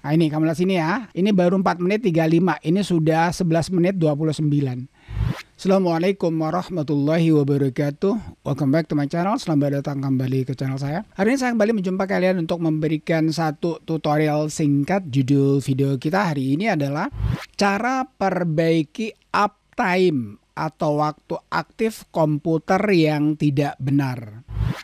Nah ini kamu lihat sini ya. Ini baru 4 menit 35. Ini sudah 11 menit 29. Assalamualaikum warahmatullahi wabarakatuh Welcome back to my channel Selamat datang kembali ke channel saya Hari ini saya kembali menjumpa kalian untuk memberikan satu tutorial singkat Judul video kita hari ini adalah Cara perbaiki uptime atau waktu aktif komputer yang tidak benar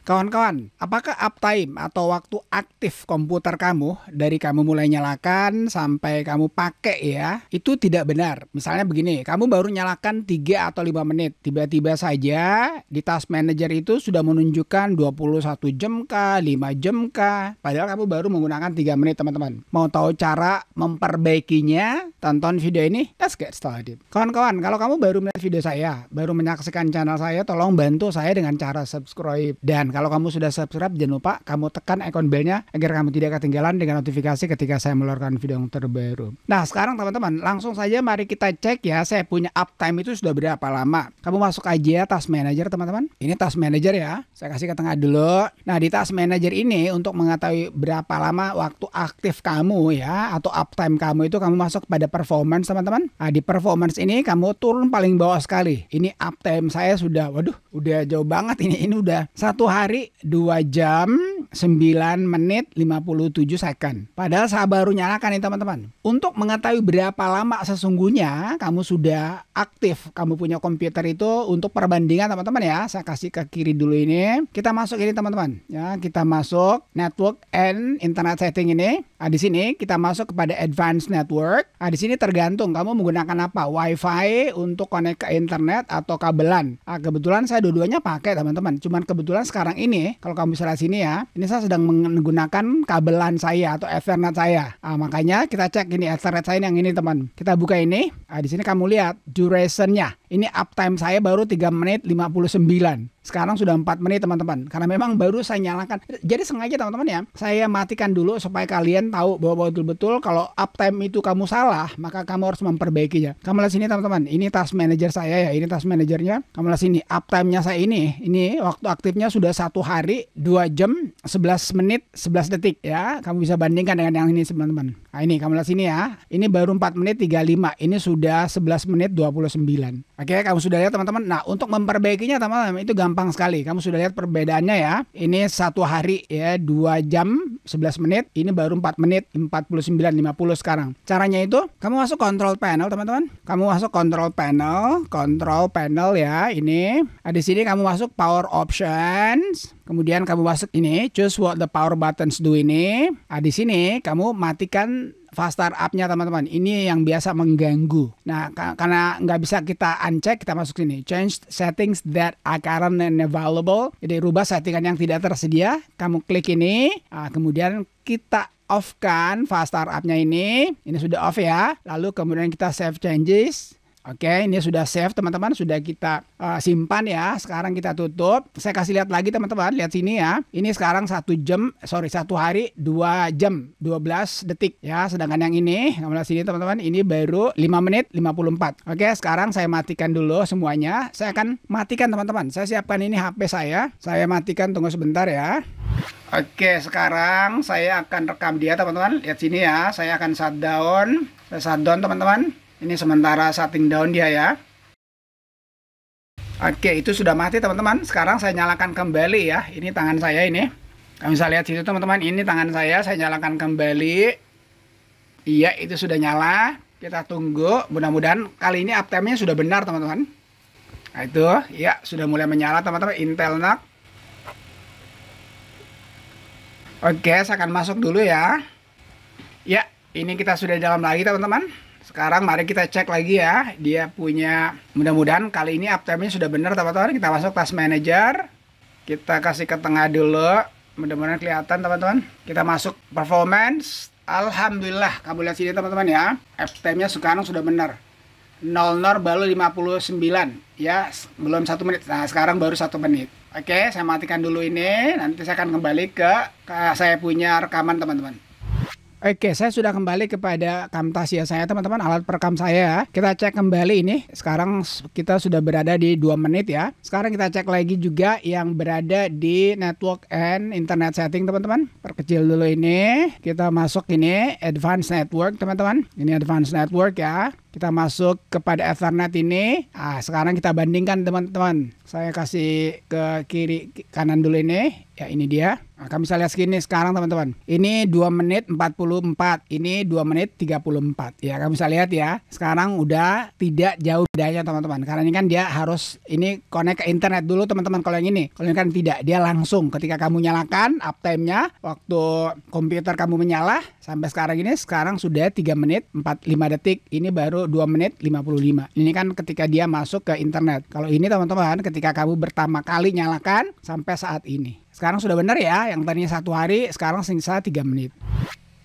Kawan-kawan, apakah uptime atau waktu aktif komputer kamu dari kamu mulai nyalakan sampai kamu pakai ya, itu tidak benar. Misalnya begini, kamu baru nyalakan 3 atau 5 menit, tiba-tiba saja di task manager itu sudah menunjukkan 21 jam kah, 5 jam kah, padahal kamu baru menggunakan 3 menit teman-teman. Mau tahu cara memperbaikinya? Tonton video ini, let's get started. Kawan-kawan, kalau kamu baru melihat video saya, baru menyaksikan channel saya, tolong bantu saya dengan cara subscribe dan kalau kamu sudah subscribe jangan lupa kamu tekan ikon belnya agar kamu tidak ketinggalan dengan notifikasi ketika saya meluarkan video yang terbaru. Nah sekarang teman-teman langsung saja mari kita cek ya saya punya uptime itu sudah berapa lama. Kamu masuk aja ya, task manager teman-teman. Ini task manager ya. Saya kasih ke tengah dulu. Nah di task manager ini untuk mengetahui berapa lama waktu aktif kamu ya atau uptime kamu itu kamu masuk pada performance teman-teman. Nah di performance ini kamu turun paling bawah sekali. Ini uptime saya sudah waduh udah jauh banget ini ini udah satu hari hari dua jam 9 menit 57 second. Padahal saya baru nyalakan ini teman-teman. Untuk mengetahui berapa lama sesungguhnya kamu sudah aktif, kamu punya komputer itu untuk perbandingan teman-teman ya. Saya kasih ke kiri dulu ini. Kita masuk ini teman-teman. Ya, kita masuk network and internet setting ini. Nah, di sini kita masuk kepada advanced network. Nah, di sini tergantung kamu menggunakan apa, WiFi untuk connect ke internet atau kabelan. Nah, kebetulan saya dua-duanya pakai teman-teman. Cuman kebetulan sekarang ini kalau kamu lihat sini ya, ini pemirsa sedang menggunakan kabelan saya atau Ethernet saya. Nah, makanya kita cek ini Ethernet saya yang ini teman. Kita buka ini. Nah, di sini kamu lihat durationnya. Ini uptime saya baru 3 menit 59. Sekarang sudah 4 menit teman-teman karena memang baru saya nyalakan. Jadi sengaja teman-teman ya, saya matikan dulu supaya kalian tahu bahwa betul-betul kalau uptime itu kamu salah, maka kamu harus memperbaikinya. Kamu lihat sini teman-teman, ini task manager saya ya, ini task manajernya. Kamu lihat sini uptime-nya saya ini, ini waktu aktifnya sudah satu hari 2 jam 11 menit 11 detik ya. Kamu bisa bandingkan dengan yang ini teman-teman. Nah ini kamu lihat sini ya, ini baru 4 menit 35, ini sudah 11 menit 29. Oke, kamu sudah lihat teman-teman. Nah, untuk memperbaikinya teman-teman itu gampang gampang sekali. Kamu sudah lihat perbedaannya ya. Ini satu hari ya 2 jam 11 menit. Ini baru 4 menit 49 50 sekarang. Caranya itu kamu masuk control panel teman-teman. Kamu masuk control panel, control panel ya. Ini nah, di sini kamu masuk power options. Kemudian kamu masuk ini choose what the power buttons do ini. Nah, di sini kamu matikan fast startupnya teman-teman ini yang biasa mengganggu nah karena nggak bisa kita uncheck kita masuk sini change settings that are current and available jadi rubah settingan yang tidak tersedia kamu klik ini nah, kemudian kita off kan fast startupnya ini ini sudah off ya lalu kemudian kita save changes Oke, ini sudah save teman-teman, sudah kita uh, simpan ya. Sekarang kita tutup. Saya kasih lihat lagi teman-teman, lihat sini ya. Ini sekarang satu jam, sorry satu hari dua jam 12 detik ya. Sedangkan yang ini, kamera lihat sini teman-teman, ini baru 5 menit 54. Oke, sekarang saya matikan dulu semuanya. Saya akan matikan teman-teman. Saya siapkan ini HP saya. Saya matikan tunggu sebentar ya. Oke, sekarang saya akan rekam dia teman-teman. Lihat sini ya. Saya akan shutdown. Saya shutdown teman-teman ini sementara shutting down dia ya oke itu sudah mati teman-teman sekarang saya nyalakan kembali ya ini tangan saya ini kalian bisa lihat situ teman-teman ini tangan saya saya nyalakan kembali iya itu sudah nyala kita tunggu mudah-mudahan kali ini uptime-nya sudah benar teman-teman nah itu ya sudah mulai menyala teman-teman Intel NUC Oke, saya akan masuk dulu ya. Ya, ini kita sudah dalam lagi teman-teman. Sekarang mari kita cek lagi ya. Dia punya mudah-mudahan kali ini uptime-nya sudah benar teman-teman. Kita masuk task manager. Kita kasih ke tengah dulu. Mudah-mudahan kelihatan teman-teman. Kita masuk performance. Alhamdulillah kamu lihat sini teman-teman ya. Uptime-nya sekarang sudah benar. 0 nor baru 59 ya belum satu menit nah sekarang baru satu menit oke saya matikan dulu ini nanti saya akan kembali ke, ke saya punya rekaman teman-teman Oke, saya sudah kembali kepada Camtasia saya, teman-teman, alat perekam saya. Kita cek kembali ini. Sekarang kita sudah berada di 2 menit ya. Sekarang kita cek lagi juga yang berada di network and internet setting, teman-teman. Perkecil dulu ini. Kita masuk ini advanced network, teman-teman. Ini advanced network ya. Kita masuk kepada Ethernet ini. Ah, sekarang kita bandingkan teman-teman. Saya kasih ke kiri kanan dulu ini. Ya, ini dia. Nah, kami bisa lihat segini sekarang teman-teman. Ini 2 menit 44, ini 2 menit 34. Ya, kami bisa lihat ya. Sekarang udah tidak jauh bedanya teman-teman. Karena ini kan dia harus ini connect ke internet dulu teman-teman kalau yang ini. Kalau ini kan tidak, dia langsung ketika kamu nyalakan uptime-nya, waktu komputer kamu menyala, Sampai sekarang ini sekarang sudah 3 menit 45 detik, ini baru 2 menit 55. Ini kan ketika dia masuk ke internet. Kalau ini teman-teman ketika kamu pertama kali nyalakan sampai saat ini. Sekarang sudah benar ya, yang tadinya satu hari sekarang sisa 3 menit.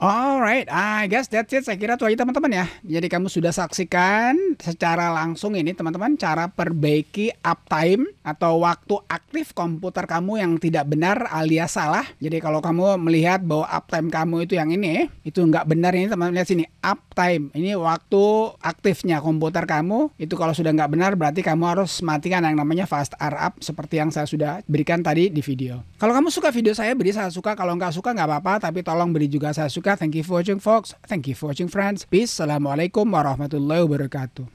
Alright, I guess that's it. Saya kira itu aja teman-teman ya. Jadi kamu sudah saksikan secara langsung ini teman-teman cara perbaiki uptime atau waktu aktif komputer kamu yang tidak benar alias salah. Jadi kalau kamu melihat bahwa uptime kamu itu yang ini, itu nggak benar ini teman-teman lihat sini uptime. Ini waktu aktifnya komputer kamu itu kalau sudah nggak benar berarti kamu harus matikan yang namanya fast R seperti yang saya sudah berikan tadi di video. Kalau kamu suka video saya beri saya suka, kalau nggak suka nggak apa-apa tapi tolong beri juga saya suka Thank you for watching, folks. Thank you for watching, friends. Peace. Assalamualaikum warahmatullahi wabarakatuh.